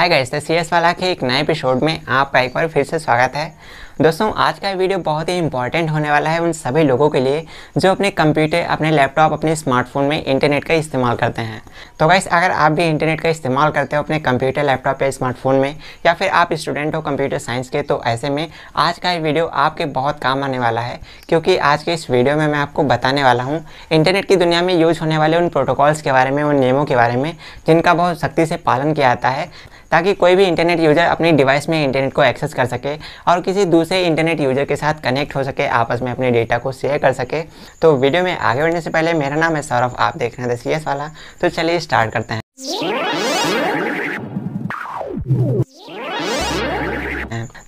hi guys the C S वाला के एक नए एपिसोड में आपका एक बार फिर से स्वागत है दोस्तों आज का वीडियो बहुत ही इंपॉर्टेंट होने वाला है उन सभी लोगों के लिए जो अपने कंप्यूटर अपने लैपटॉप अपने स्मार्टफोन में इंटरनेट का इस्तेमाल करते हैं तो गाइस अगर आप भी इंटरनेट का इस्तेमाल करते हो अपने कंप्यूटर लैपटॉप या स्मार्टफोन में या फिर आप स्टूडेंट हो कंप्यूटर साइंस के तो ऐसे में आज का वीडियो आपके बहुत काम आने वाला है क्योंकि आज के इस वीडियो में मैं आपको बताने वाला हूँ इंटरनेट की दुनिया में यूज होने वाले उन प्रोटोकॉल्स के बारे में उन नियमों के बारे में जिनका बहुत सख्ती से पालन किया जाता है ताकि कोई भी इंटरनेट यूज़र अपने डिवाइस में इंटरनेट को एक्सेस कर सके और किसी दूसरे से इंटरनेट यूजर के साथ कनेक्ट हो सके आपस में अपने डेटा को शेयर कर सके तो वीडियो में आगे बढ़ने से पहले मेरा नाम है सौरभ आप देख रहे हैं द वाला तो चलिए स्टार्ट करते हैं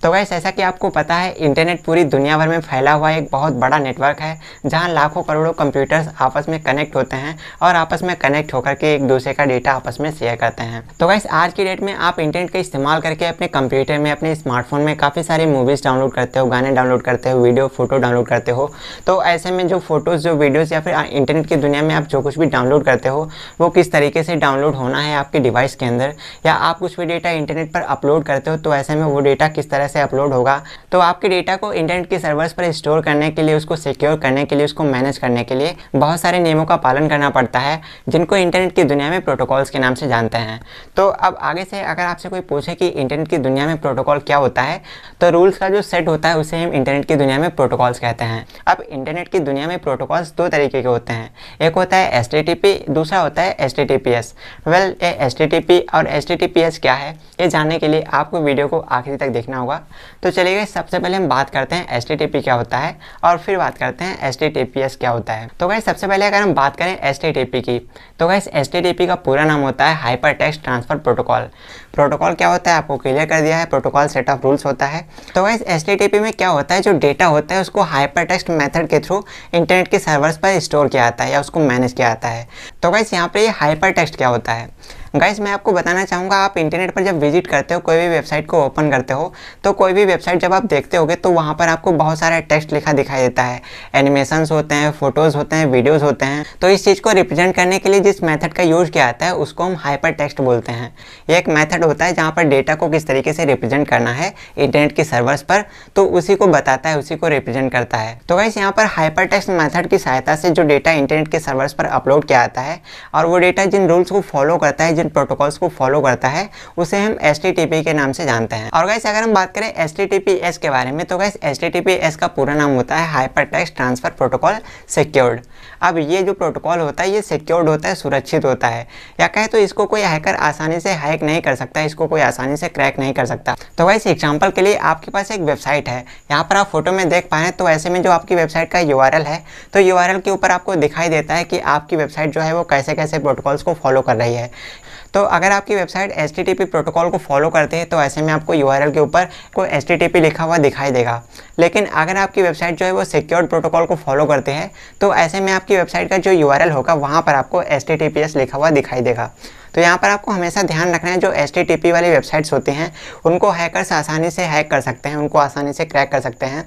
तो वैस ऐसा कि आपको पता है इंटरनेट पूरी दुनिया भर में फैला हुआ एक बहुत बड़ा नेटवर्क है जहाँ लाखों करोड़ों कंप्यूटर्स आपस में कनेक्ट होते हैं और आपस में कनेक्ट होकर के एक दूसरे का डेटा आपस में शेयर करते हैं तो वैसे आज की डेट में आप इंटरनेट का इस्तेमाल करके अपने कंप्यूटर में अपने स्मार्टफोन में काफ़ी सारे मूवीज़ डाउनलोड करते हो गाने डाउनलोड करते हो वीडियो फोटो डाउनलोड करते हो तो ऐसे में जो फोटोज़ जो वीडियोज़ या फिर इंटरनेट की दुनिया में आप जो कुछ भी डाउनलोड करते हो वो किस तरीके से डाउनलोड होना है आपके डिवाइस के अंदर या आप कुछ भी डेटा इंटरनेट पर अपलोड करते हो तो ऐसे में वो डेटा किस तरह से अपलोड होगा तो आपके डेटा को इंटरनेट के सर्वर्स पर स्टोर करने के लिए उसको सिक्योर करने के लिए उसको मैनेज करने के लिए बहुत सारे नियमों का पालन करना पड़ता है जिनको इंटरनेट की दुनिया में प्रोटोकॉल्स के नाम से जानते हैं तो अब आगे से अगर आपसे कोई पूछे कि इंटरनेट की दुनिया में प्रोटोकॉल क्या होता है तो रूल्स का जो सेट होता है उसे हम इंटरनेट की दुनिया में प्रोटोकॉल्स कहते हैं अब इंटरनेट की दुनिया में प्रोटोकॉल्स दो तरीके के होते हैं एक होता है एस दूसरा होता है एस वेल ये एस और एस क्या है ये जानने के लिए आपको वीडियो को आखिरी तक देखना होगा तो चलिए गए सबसे पहले हम बात करते हैं एस क्या होता है और फिर बात करते हैं एस क्या होता है तो गए सबसे पहले अगर हम बात करें एस की तो गए एस का पूरा नाम होता है hyper text transfer protocol protocol क्या होता है आपको क्लियर कर दिया है प्रोटोकॉल सेट ऑफ रूल्स होता है तो गैस एस में क्या होता है जो डेटा होता है उसको हाइपर टेक्स्ट मेथड के थ्रू इंटरनेट के सर्वर्स पर स्टोर किया जाता है या उसको मैनेज किया जाता है तो गैस यहाँ पर ये हाइपर टेक्स्ट क्या होता है गाइस मैं आपको बताना चाहूँगा आप इंटरनेट पर जब विजिट करते हो कोई भी वेबसाइट को ओपन करते हो तो कोई भी वेबसाइट जब आप देखते होगे तो वहाँ पर आपको बहुत सारा टेक्स्ट लिखा दिखाई देता है एनिमेशंस होते हैं फोटोज़ होते हैं वीडियोज़ होते हैं तो इस चीज़ को रिप्रेजेंट करने के लिए जिस मैथड का यूज़ किया जाता है उसको हम हाइपर टेक्स्ट बोलते हैं ये एक मैथड होता है जहाँ पर डेटा को किस तरीके से रिप्रेजेंट करना है इंटरनेट के सर्वर्स पर तो उसी को बताता है उसी को रिप्रेजेंट करता है तो गाइस यहाँ पर हाइपर टेक्स्ट मैथड की सहायता से जो डेटा इंटरनेट के सर्वर्स पर अपलोड किया जाता है और वो डेटा जिन रूल्स को फॉलो करता है जिन प्रोटोकॉल्स को फॉलो करता है उसे हम एस के नाम से जानते हैं और गैस अगर हम बात करें एस के बारे में तो गैस एस का पूरा नाम होता है हाइपर ट्रांसफर प्रोटोकॉल सिक्योर्ड अब ये जो प्रोटोकॉल होता है ये सिक्योर्ड होता है सुरक्षित होता है या कहे तो इसको कोई हैकर आसानी से हैक नहीं कर सकता इसको कोई आसानी से क्रैक नहीं कर सकता तो वैसे एग्जाम्पल के लिए आपके पास एक वेबसाइट है यहाँ पर आप फोटो में देख पाएँ तो ऐसे में जो आपकी वेबसाइट का यू है तो यू के ऊपर आपको दिखाई देता है कि आपकी वेबसाइट जो है वो कैसे कैसे प्रोटोकॉल्स को फॉलो कर रही है तो अगर आपकी वेबसाइट एस प्रोटोकॉल को फॉलो करते हैं तो ऐसे में आपको यू के ऊपर को एस लिखा हुआ दिखाई देगा लेकिन अगर आपकी वेबसाइट जो है वो सिक्योर्ड प्रोटोकॉल को फॉलो करते हैं तो ऐसे में आपकी वेबसाइट का जो यू होगा वहाँ पर आपको एस लिखा हुआ दिखाई देगा तो यहाँ पर आपको हमेशा ध्यान रखना है जो एस वाली वेबसाइट्स होती हैं उनको हैकर्स आसानी से हैक कर सकते हैं उनको आसानी से क्रैक कर सकते हैं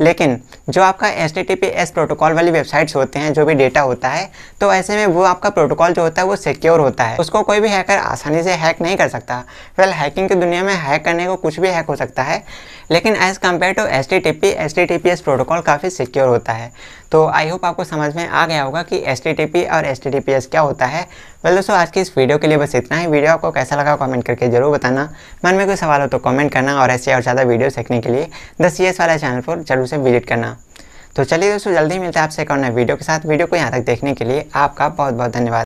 लेकिन जो आपका एस प्रोटोकॉल वाली वेबसाइट्स होते हैं जो भी डेटा होता है तो ऐसे में वो आपका प्रोटोकॉल जो होता है वो सिक्योर होता है उसको कोई भी हैकर आसानी से हैक नहीं कर सकता वेल हैकिंग की दुनिया में हैक करने को कुछ भी हैक हो सकता है लेकिन as compare to S T T P S protocol काफ़ी सिक्योर होता है तो आई होप आपको समझ में आ गया होगा कि एस और एस क्या होता है वेल दोस्तों आज की इस वीडियो के लिए बस इतना ही वीडियो आपको कैसा लगा कमेंट करके जरूर बताना मन में कोई सवाल हो तो कमेंट करना और ऐसे और ज़्यादा वीडियो देखने के लिए द सी वाला चैनल पर जरूर से विजिट करना तो चलिए दोस्तों जल्दी मिलते हैं आपसे एक और नए वीडियो के साथ वीडियो को यहाँ तक देखने के लिए आपका बहुत बहुत धन्यवाद